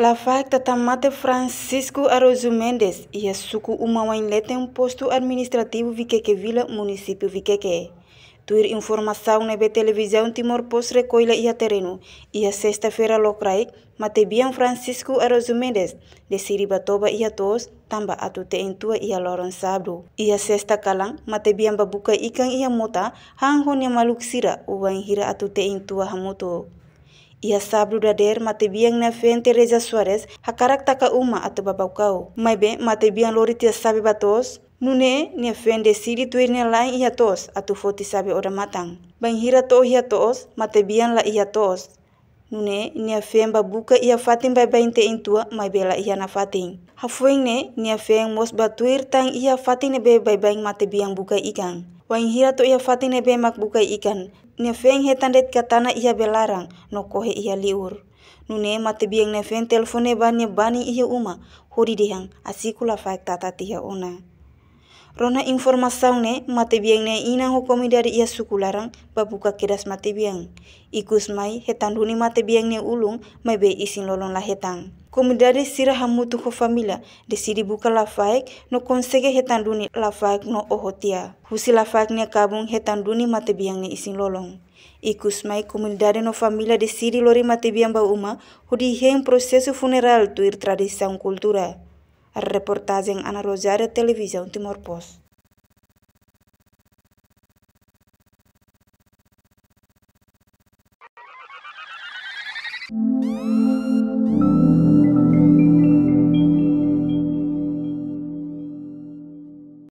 Lavacta Tamate Francisco Aroso Mendes e a suco uma wainleta um posto administrativo Viqueque Vila, município Viqueque. Tuir informação na televisão Timor Post recolha e a terreno. E a sexta-feira locrai, Matebian Francisco Aroso Mendes, de Siribatoba e a tos, tamba atute em tua e a loron sabro. E a sexta calan, Matebian babuca ikan e a mota, hangon e maluxira, o hira atute em tua hamoto. Ia sabru dader der mate biang na fen Reza Suarez hakarak taka uma atau babau kau. be mate biang lori tia sabi batos. Nune nia fen decidi tuir ni lain ia tos atau foti sabi ora matang. Bang hira to ia tos mate biang la ia tos nune nia femba buka ia fatin bai bai te intua mai bela ia na fatin. Hafueng ne nia feng mos batuir tang ia fatin ne bai bai mate biang buka ikan. Wang hira to ia fatin ne mak buka ikan. Nia feng hetan det katana ia belarang no kohe ia liur. Nune mate biang ne feng telfone ban ne bani ia uma hori dehang asikula faik tata tia ona. Rona informasaun ne mati biang ne ina hukumi dari ia suku larang babuka kedas mati biang. Ikus mai hetan duni mati biang ne ulung mai be isin lolong la hetang. Komidari sira hamutu ko famila desidi buka lafaik no konsege hetan duni lafaik no ohotia. Husi lafaik ne kabung hetan duni mati biang ne isin lolong. Ikus mai comunidade no famila desiri lori biang ba uma, hudi hen processo funeral tuir tradição kultura. A reportagem Ana Rosária, Televisão Timor-Post.